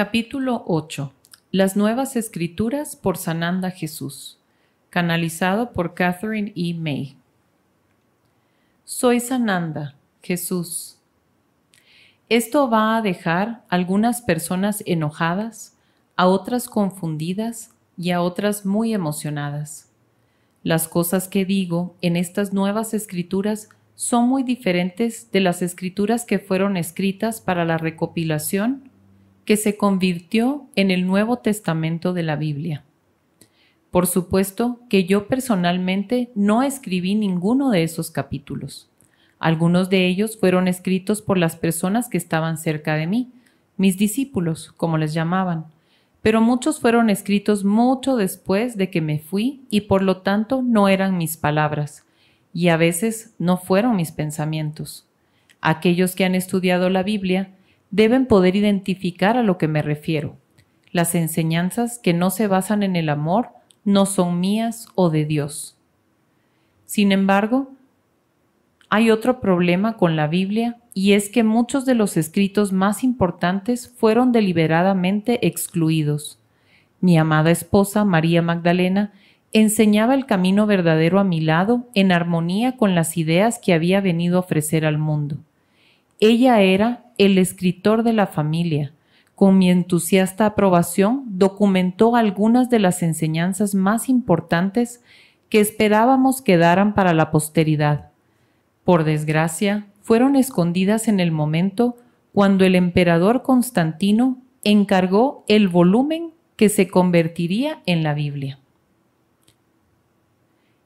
Capítulo 8. Las Nuevas Escrituras por Sananda Jesús. Canalizado por Catherine E. May. Soy Sananda, Jesús. Esto va a dejar a algunas personas enojadas, a otras confundidas y a otras muy emocionadas. Las cosas que digo en estas nuevas escrituras son muy diferentes de las escrituras que fueron escritas para la recopilación que se convirtió en el Nuevo Testamento de la Biblia. Por supuesto que yo personalmente no escribí ninguno de esos capítulos. Algunos de ellos fueron escritos por las personas que estaban cerca de mí, mis discípulos, como les llamaban, pero muchos fueron escritos mucho después de que me fui y por lo tanto no eran mis palabras, y a veces no fueron mis pensamientos. Aquellos que han estudiado la Biblia deben poder identificar a lo que me refiero. Las enseñanzas que no se basan en el amor no son mías o de Dios. Sin embargo, hay otro problema con la Biblia y es que muchos de los escritos más importantes fueron deliberadamente excluidos. Mi amada esposa María Magdalena enseñaba el camino verdadero a mi lado en armonía con las ideas que había venido a ofrecer al mundo. Ella era el escritor de la familia. Con mi entusiasta aprobación, documentó algunas de las enseñanzas más importantes que esperábamos quedaran para la posteridad. Por desgracia, fueron escondidas en el momento cuando el emperador Constantino encargó el volumen que se convertiría en la Biblia.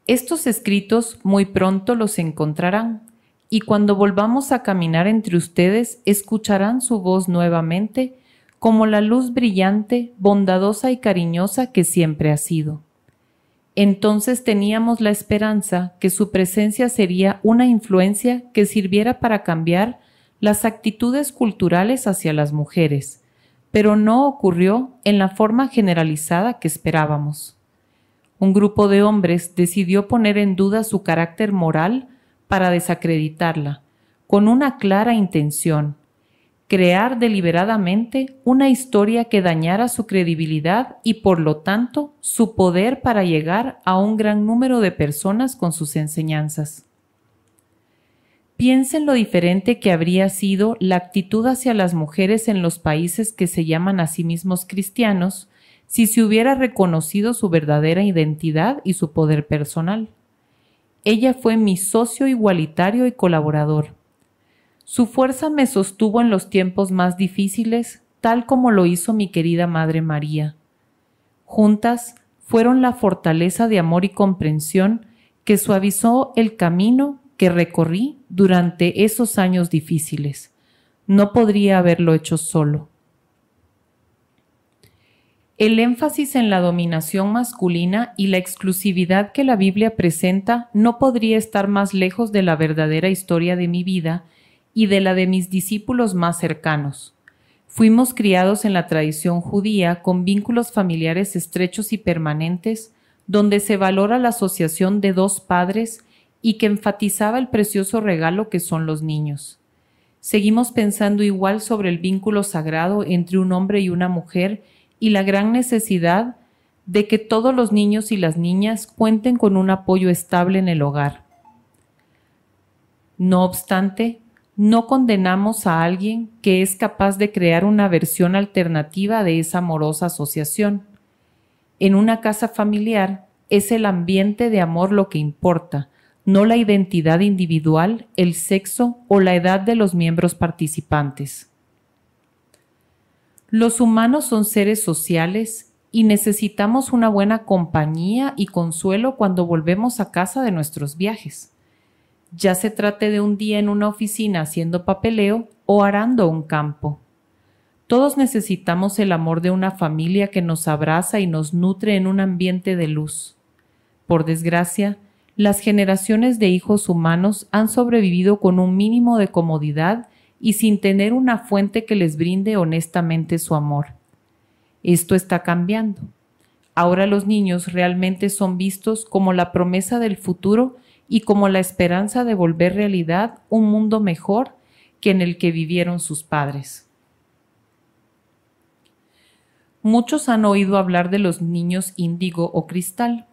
Estos escritos muy pronto los encontrarán y cuando volvamos a caminar entre ustedes, escucharán su voz nuevamente, como la luz brillante, bondadosa y cariñosa que siempre ha sido. Entonces teníamos la esperanza que su presencia sería una influencia que sirviera para cambiar las actitudes culturales hacia las mujeres, pero no ocurrió en la forma generalizada que esperábamos. Un grupo de hombres decidió poner en duda su carácter moral para desacreditarla, con una clara intención, crear deliberadamente una historia que dañara su credibilidad y por lo tanto su poder para llegar a un gran número de personas con sus enseñanzas. Piensen lo diferente que habría sido la actitud hacia las mujeres en los países que se llaman a sí mismos cristianos si se hubiera reconocido su verdadera identidad y su poder personal. Ella fue mi socio igualitario y colaborador. Su fuerza me sostuvo en los tiempos más difíciles, tal como lo hizo mi querida Madre María. Juntas fueron la fortaleza de amor y comprensión que suavizó el camino que recorrí durante esos años difíciles. No podría haberlo hecho solo. El énfasis en la dominación masculina y la exclusividad que la Biblia presenta no podría estar más lejos de la verdadera historia de mi vida y de la de mis discípulos más cercanos. Fuimos criados en la tradición judía con vínculos familiares estrechos y permanentes, donde se valora la asociación de dos padres y que enfatizaba el precioso regalo que son los niños. Seguimos pensando igual sobre el vínculo sagrado entre un hombre y una mujer y la gran necesidad de que todos los niños y las niñas cuenten con un apoyo estable en el hogar. No obstante, no condenamos a alguien que es capaz de crear una versión alternativa de esa amorosa asociación. En una casa familiar es el ambiente de amor lo que importa, no la identidad individual, el sexo o la edad de los miembros participantes. Los humanos son seres sociales y necesitamos una buena compañía y consuelo cuando volvemos a casa de nuestros viajes. Ya se trate de un día en una oficina haciendo papeleo o arando un campo. Todos necesitamos el amor de una familia que nos abraza y nos nutre en un ambiente de luz. Por desgracia, las generaciones de hijos humanos han sobrevivido con un mínimo de comodidad y sin tener una fuente que les brinde honestamente su amor. Esto está cambiando. Ahora los niños realmente son vistos como la promesa del futuro y como la esperanza de volver realidad un mundo mejor que en el que vivieron sus padres. Muchos han oído hablar de los niños índigo o cristal,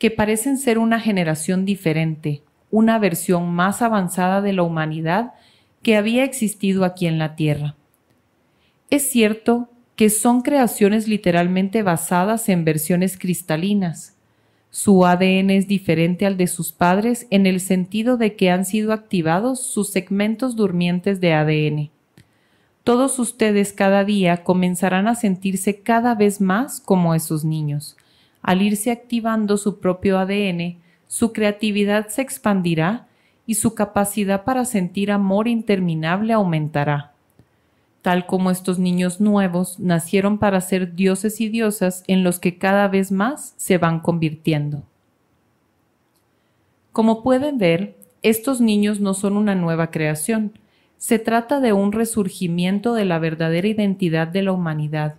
que parecen ser una generación diferente, una versión más avanzada de la humanidad que había existido aquí en la Tierra. Es cierto que son creaciones literalmente basadas en versiones cristalinas. Su ADN es diferente al de sus padres en el sentido de que han sido activados sus segmentos durmientes de ADN. Todos ustedes cada día comenzarán a sentirse cada vez más como esos niños. Al irse activando su propio ADN, su creatividad se expandirá y su capacidad para sentir amor interminable aumentará. Tal como estos niños nuevos nacieron para ser dioses y diosas en los que cada vez más se van convirtiendo. Como pueden ver, estos niños no son una nueva creación, se trata de un resurgimiento de la verdadera identidad de la humanidad,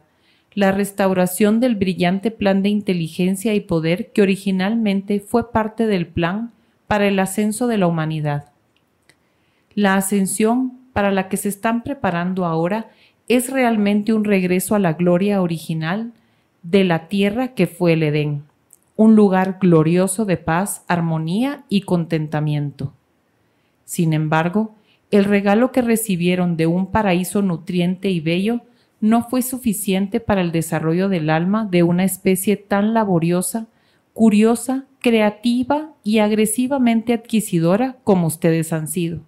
la restauración del brillante plan de inteligencia y poder que originalmente fue parte del plan para el ascenso de la humanidad. La ascensión para la que se están preparando ahora es realmente un regreso a la gloria original de la tierra que fue el Edén, un lugar glorioso de paz, armonía y contentamiento. Sin embargo, el regalo que recibieron de un paraíso nutriente y bello no fue suficiente para el desarrollo del alma de una especie tan laboriosa, curiosa creativa y agresivamente adquisidora como ustedes han sido.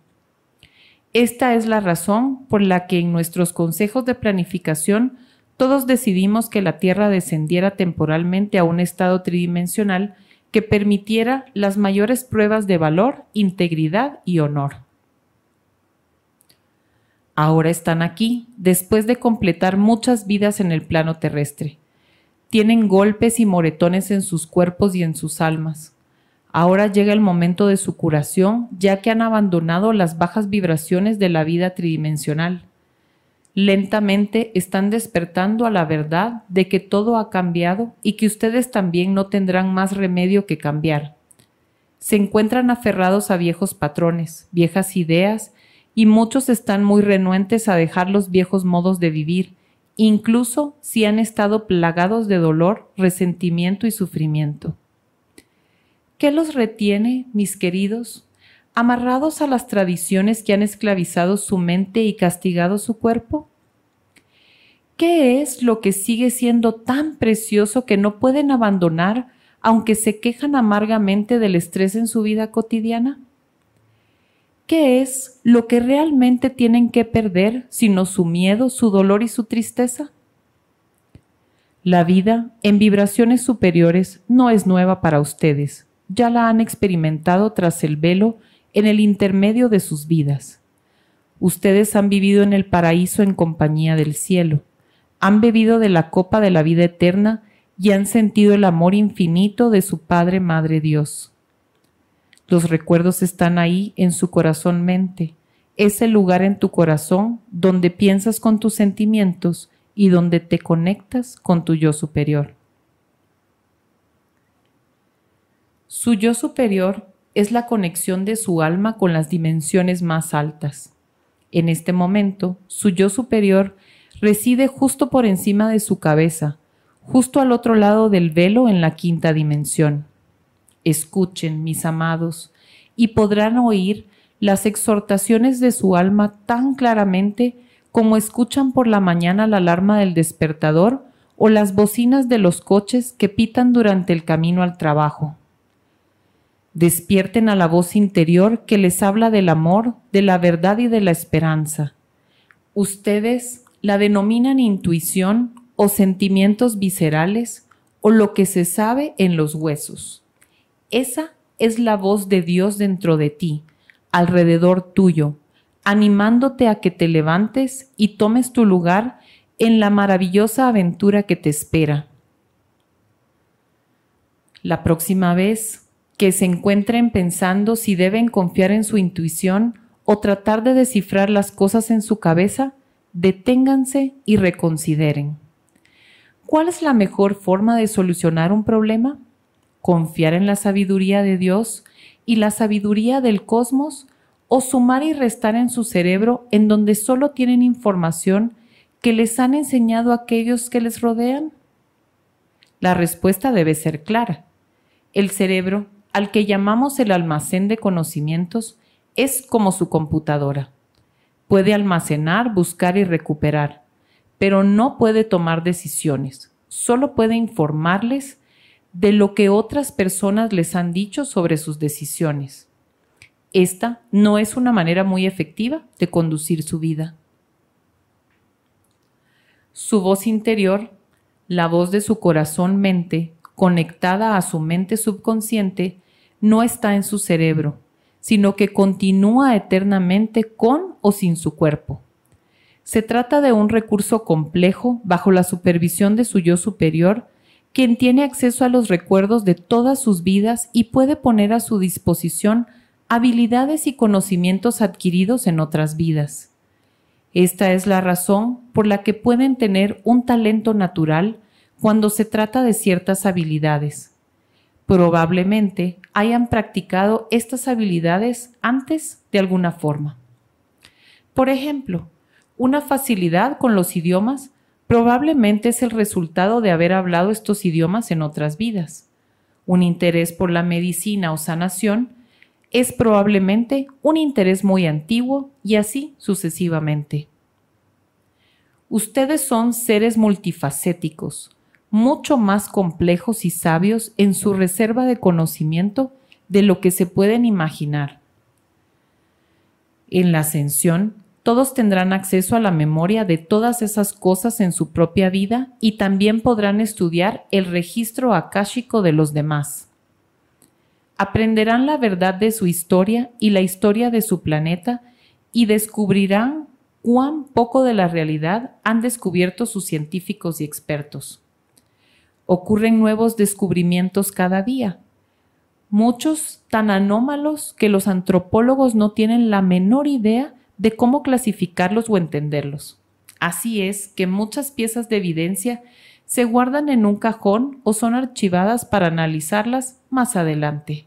Esta es la razón por la que en nuestros consejos de planificación todos decidimos que la Tierra descendiera temporalmente a un estado tridimensional que permitiera las mayores pruebas de valor, integridad y honor. Ahora están aquí, después de completar muchas vidas en el plano terrestre. Tienen golpes y moretones en sus cuerpos y en sus almas. Ahora llega el momento de su curación, ya que han abandonado las bajas vibraciones de la vida tridimensional. Lentamente están despertando a la verdad de que todo ha cambiado y que ustedes también no tendrán más remedio que cambiar. Se encuentran aferrados a viejos patrones, viejas ideas, y muchos están muy renuentes a dejar los viejos modos de vivir, incluso si han estado plagados de dolor, resentimiento y sufrimiento. ¿Qué los retiene, mis queridos, amarrados a las tradiciones que han esclavizado su mente y castigado su cuerpo? ¿Qué es lo que sigue siendo tan precioso que no pueden abandonar aunque se quejan amargamente del estrés en su vida cotidiana? ¿Qué es lo que realmente tienen que perder sino su miedo, su dolor y su tristeza? La vida en vibraciones superiores no es nueva para ustedes, ya la han experimentado tras el velo en el intermedio de sus vidas. Ustedes han vivido en el paraíso en compañía del cielo, han bebido de la copa de la vida eterna y han sentido el amor infinito de su Padre Madre Dios. Los recuerdos están ahí en su corazón mente. Es el lugar en tu corazón donde piensas con tus sentimientos y donde te conectas con tu yo superior. Su yo superior es la conexión de su alma con las dimensiones más altas. En este momento, su yo superior reside justo por encima de su cabeza, justo al otro lado del velo en la quinta dimensión. Escuchen, mis amados, y podrán oír las exhortaciones de su alma tan claramente como escuchan por la mañana la alarma del despertador o las bocinas de los coches que pitan durante el camino al trabajo. Despierten a la voz interior que les habla del amor, de la verdad y de la esperanza. Ustedes la denominan intuición o sentimientos viscerales o lo que se sabe en los huesos. Esa es la voz de Dios dentro de ti, alrededor tuyo, animándote a que te levantes y tomes tu lugar en la maravillosa aventura que te espera. La próxima vez que se encuentren pensando si deben confiar en su intuición o tratar de descifrar las cosas en su cabeza, deténganse y reconsideren. ¿Cuál es la mejor forma de solucionar un problema? confiar en la sabiduría de Dios y la sabiduría del cosmos o sumar y restar en su cerebro en donde solo tienen información que les han enseñado aquellos que les rodean? La respuesta debe ser clara. El cerebro, al que llamamos el almacén de conocimientos, es como su computadora. Puede almacenar, buscar y recuperar, pero no puede tomar decisiones, solo puede informarles de lo que otras personas les han dicho sobre sus decisiones. Esta no es una manera muy efectiva de conducir su vida. Su voz interior, la voz de su corazón-mente, conectada a su mente subconsciente, no está en su cerebro, sino que continúa eternamente con o sin su cuerpo. Se trata de un recurso complejo bajo la supervisión de su yo superior quien tiene acceso a los recuerdos de todas sus vidas y puede poner a su disposición habilidades y conocimientos adquiridos en otras vidas. Esta es la razón por la que pueden tener un talento natural cuando se trata de ciertas habilidades. Probablemente hayan practicado estas habilidades antes de alguna forma. Por ejemplo, una facilidad con los idiomas probablemente es el resultado de haber hablado estos idiomas en otras vidas. Un interés por la medicina o sanación es probablemente un interés muy antiguo y así sucesivamente. Ustedes son seres multifacéticos, mucho más complejos y sabios en su reserva de conocimiento de lo que se pueden imaginar. En la ascensión, todos tendrán acceso a la memoria de todas esas cosas en su propia vida y también podrán estudiar el registro akáshico de los demás. Aprenderán la verdad de su historia y la historia de su planeta y descubrirán cuán poco de la realidad han descubierto sus científicos y expertos. Ocurren nuevos descubrimientos cada día, muchos tan anómalos que los antropólogos no tienen la menor idea de cómo clasificarlos o entenderlos. Así es que muchas piezas de evidencia se guardan en un cajón o son archivadas para analizarlas más adelante.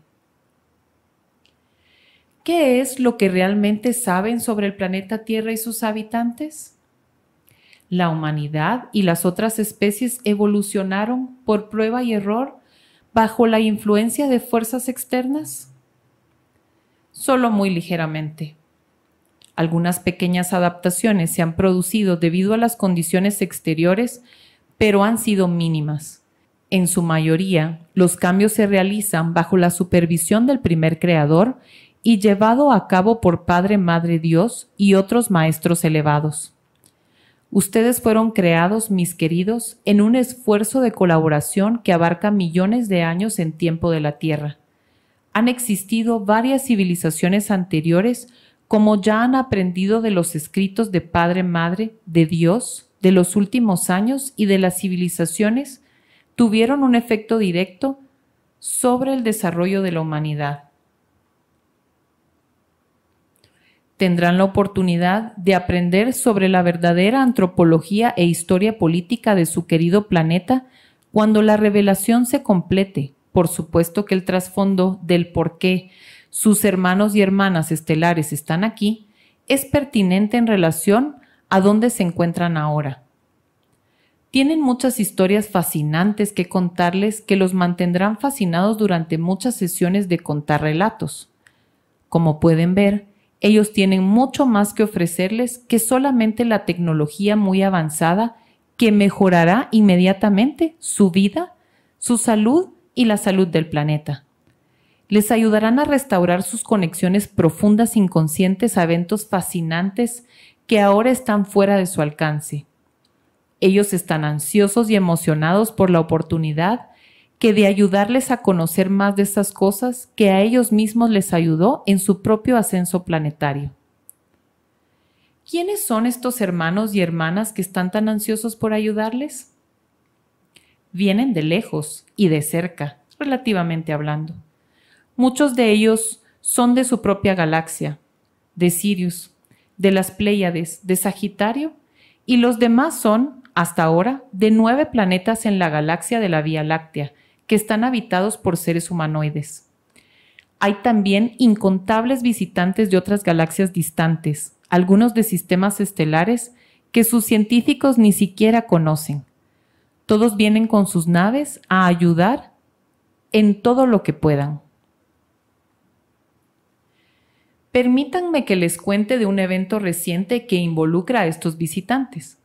¿Qué es lo que realmente saben sobre el planeta Tierra y sus habitantes? La humanidad y las otras especies evolucionaron por prueba y error bajo la influencia de fuerzas externas? Solo muy ligeramente. Algunas pequeñas adaptaciones se han producido debido a las condiciones exteriores, pero han sido mínimas. En su mayoría, los cambios se realizan bajo la supervisión del primer creador y llevado a cabo por Padre, Madre Dios y otros maestros elevados. Ustedes fueron creados, mis queridos, en un esfuerzo de colaboración que abarca millones de años en tiempo de la Tierra. Han existido varias civilizaciones anteriores como ya han aprendido de los escritos de Padre Madre, de Dios, de los últimos años y de las civilizaciones, tuvieron un efecto directo sobre el desarrollo de la humanidad. Tendrán la oportunidad de aprender sobre la verdadera antropología e historia política de su querido planeta cuando la revelación se complete. Por supuesto que el trasfondo del por qué sus hermanos y hermanas estelares están aquí, es pertinente en relación a dónde se encuentran ahora. Tienen muchas historias fascinantes que contarles que los mantendrán fascinados durante muchas sesiones de contar relatos. Como pueden ver, ellos tienen mucho más que ofrecerles que solamente la tecnología muy avanzada que mejorará inmediatamente su vida, su salud y la salud del planeta les ayudarán a restaurar sus conexiones profundas inconscientes a eventos fascinantes que ahora están fuera de su alcance. Ellos están ansiosos y emocionados por la oportunidad que de ayudarles a conocer más de esas cosas que a ellos mismos les ayudó en su propio ascenso planetario. ¿Quiénes son estos hermanos y hermanas que están tan ansiosos por ayudarles? Vienen de lejos y de cerca, relativamente hablando. Muchos de ellos son de su propia galaxia, de Sirius, de las Pléyades, de Sagitario, y los demás son, hasta ahora, de nueve planetas en la galaxia de la Vía Láctea, que están habitados por seres humanoides. Hay también incontables visitantes de otras galaxias distantes, algunos de sistemas estelares que sus científicos ni siquiera conocen. Todos vienen con sus naves a ayudar en todo lo que puedan. Permítanme que les cuente de un evento reciente que involucra a estos visitantes.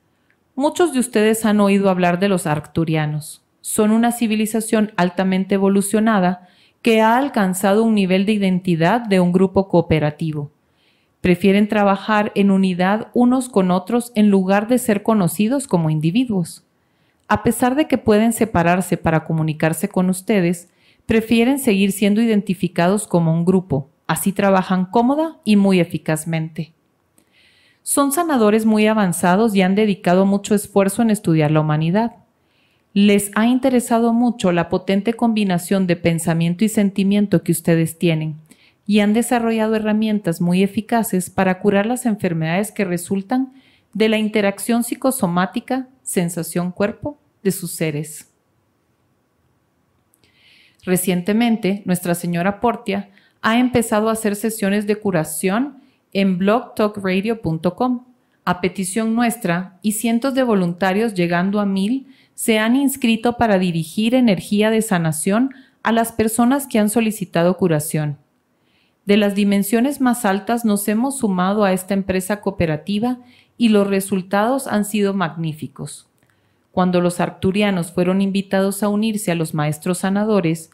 Muchos de ustedes han oído hablar de los arcturianos. Son una civilización altamente evolucionada que ha alcanzado un nivel de identidad de un grupo cooperativo. Prefieren trabajar en unidad unos con otros en lugar de ser conocidos como individuos. A pesar de que pueden separarse para comunicarse con ustedes, prefieren seguir siendo identificados como un grupo, Así trabajan cómoda y muy eficazmente. Son sanadores muy avanzados y han dedicado mucho esfuerzo en estudiar la humanidad. Les ha interesado mucho la potente combinación de pensamiento y sentimiento que ustedes tienen y han desarrollado herramientas muy eficaces para curar las enfermedades que resultan de la interacción psicosomática, sensación cuerpo, de sus seres. Recientemente, Nuestra Señora Portia ha empezado a hacer sesiones de curación en blogtalkradio.com. A petición nuestra y cientos de voluntarios llegando a mil se han inscrito para dirigir energía de sanación a las personas que han solicitado curación. De las dimensiones más altas nos hemos sumado a esta empresa cooperativa y los resultados han sido magníficos. Cuando los arcturianos fueron invitados a unirse a los maestros sanadores,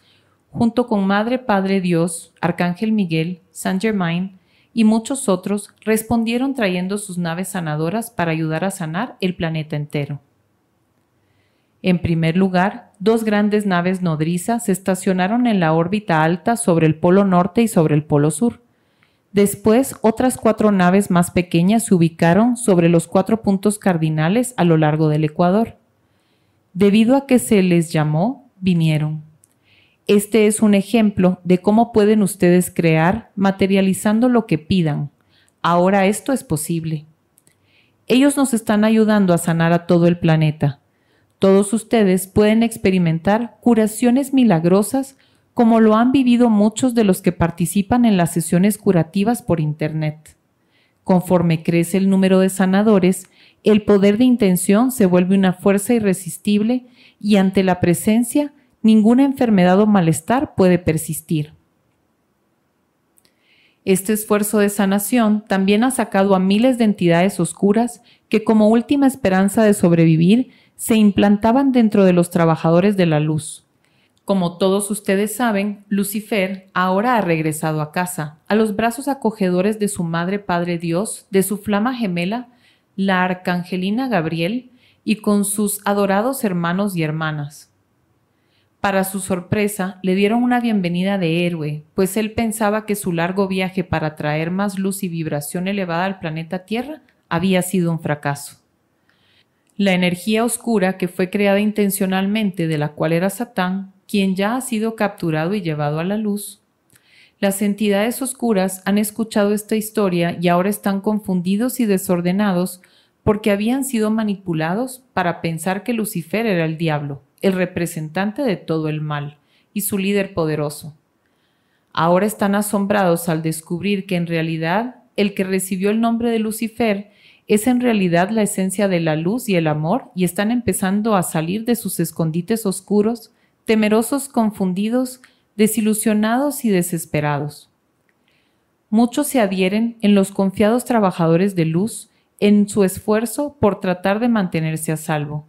junto con Madre Padre Dios, Arcángel Miguel, San Germain y muchos otros, respondieron trayendo sus naves sanadoras para ayudar a sanar el planeta entero. En primer lugar, dos grandes naves nodrizas se estacionaron en la órbita alta sobre el polo norte y sobre el polo sur. Después, otras cuatro naves más pequeñas se ubicaron sobre los cuatro puntos cardinales a lo largo del Ecuador. Debido a que se les llamó, vinieron. Este es un ejemplo de cómo pueden ustedes crear materializando lo que pidan. Ahora esto es posible. Ellos nos están ayudando a sanar a todo el planeta. Todos ustedes pueden experimentar curaciones milagrosas como lo han vivido muchos de los que participan en las sesiones curativas por Internet. Conforme crece el número de sanadores, el poder de intención se vuelve una fuerza irresistible y ante la presencia ninguna enfermedad o malestar puede persistir. Este esfuerzo de sanación también ha sacado a miles de entidades oscuras que como última esperanza de sobrevivir se implantaban dentro de los trabajadores de la luz. Como todos ustedes saben, Lucifer ahora ha regresado a casa, a los brazos acogedores de su Madre Padre Dios, de su flama gemela, la Arcangelina Gabriel, y con sus adorados hermanos y hermanas. Para su sorpresa, le dieron una bienvenida de héroe, pues él pensaba que su largo viaje para traer más luz y vibración elevada al planeta Tierra había sido un fracaso. La energía oscura que fue creada intencionalmente, de la cual era Satán, quien ya ha sido capturado y llevado a la luz, las entidades oscuras han escuchado esta historia y ahora están confundidos y desordenados porque habían sido manipulados para pensar que Lucifer era el diablo, el representante de todo el mal y su líder poderoso. Ahora están asombrados al descubrir que en realidad el que recibió el nombre de Lucifer es en realidad la esencia de la luz y el amor y están empezando a salir de sus escondites oscuros, temerosos, confundidos, desilusionados y desesperados. Muchos se adhieren en los confiados trabajadores de luz en su esfuerzo por tratar de mantenerse a salvo.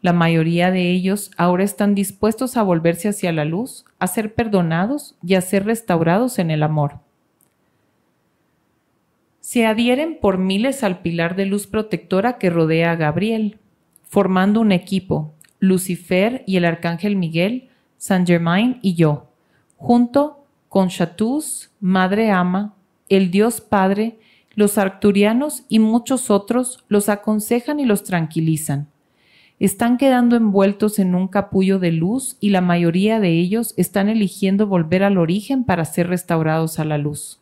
La mayoría de ellos ahora están dispuestos a volverse hacia la luz, a ser perdonados y a ser restaurados en el amor. Se adhieren por miles al pilar de luz protectora que rodea a Gabriel, formando un equipo, Lucifer y el Arcángel Miguel, San Germain y yo, junto con Chatús, Madre Ama, el Dios Padre los arcturianos y muchos otros los aconsejan y los tranquilizan. Están quedando envueltos en un capullo de luz y la mayoría de ellos están eligiendo volver al origen para ser restaurados a la luz.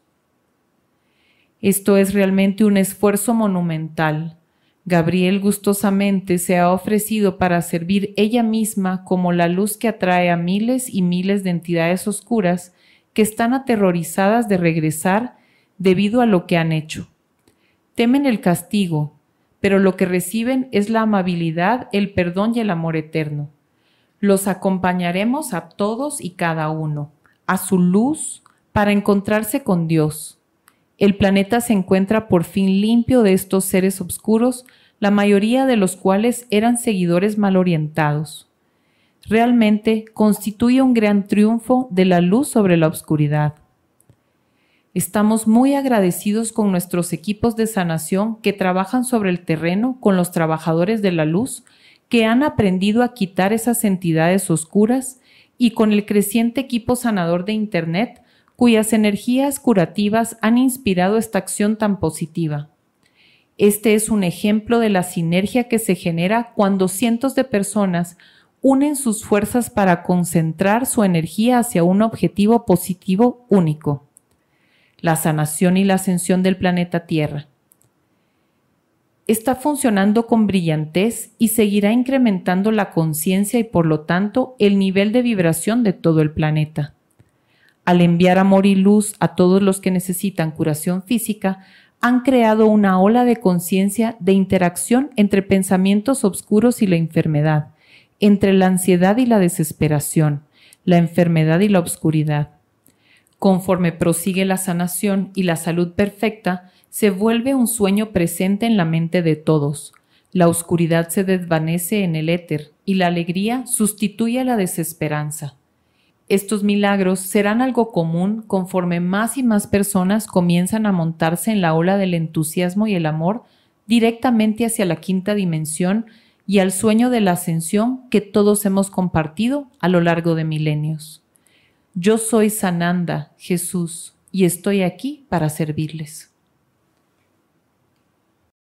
Esto es realmente un esfuerzo monumental. Gabriel gustosamente se ha ofrecido para servir ella misma como la luz que atrae a miles y miles de entidades oscuras que están aterrorizadas de regresar debido a lo que han hecho. Temen el castigo, pero lo que reciben es la amabilidad, el perdón y el amor eterno. Los acompañaremos a todos y cada uno, a su luz, para encontrarse con Dios. El planeta se encuentra por fin limpio de estos seres oscuros, la mayoría de los cuales eran seguidores mal orientados. Realmente constituye un gran triunfo de la luz sobre la oscuridad. Estamos muy agradecidos con nuestros equipos de sanación que trabajan sobre el terreno con los trabajadores de la luz que han aprendido a quitar esas entidades oscuras y con el creciente equipo sanador de Internet cuyas energías curativas han inspirado esta acción tan positiva. Este es un ejemplo de la sinergia que se genera cuando cientos de personas unen sus fuerzas para concentrar su energía hacia un objetivo positivo único la sanación y la ascensión del planeta Tierra. Está funcionando con brillantez y seguirá incrementando la conciencia y por lo tanto el nivel de vibración de todo el planeta. Al enviar amor y luz a todos los que necesitan curación física, han creado una ola de conciencia de interacción entre pensamientos oscuros y la enfermedad, entre la ansiedad y la desesperación, la enfermedad y la oscuridad Conforme prosigue la sanación y la salud perfecta, se vuelve un sueño presente en la mente de todos. La oscuridad se desvanece en el éter y la alegría sustituye a la desesperanza. Estos milagros serán algo común conforme más y más personas comienzan a montarse en la ola del entusiasmo y el amor directamente hacia la quinta dimensión y al sueño de la ascensión que todos hemos compartido a lo largo de milenios. Yo soy Sananda, Jesús, y estoy aquí para servirles.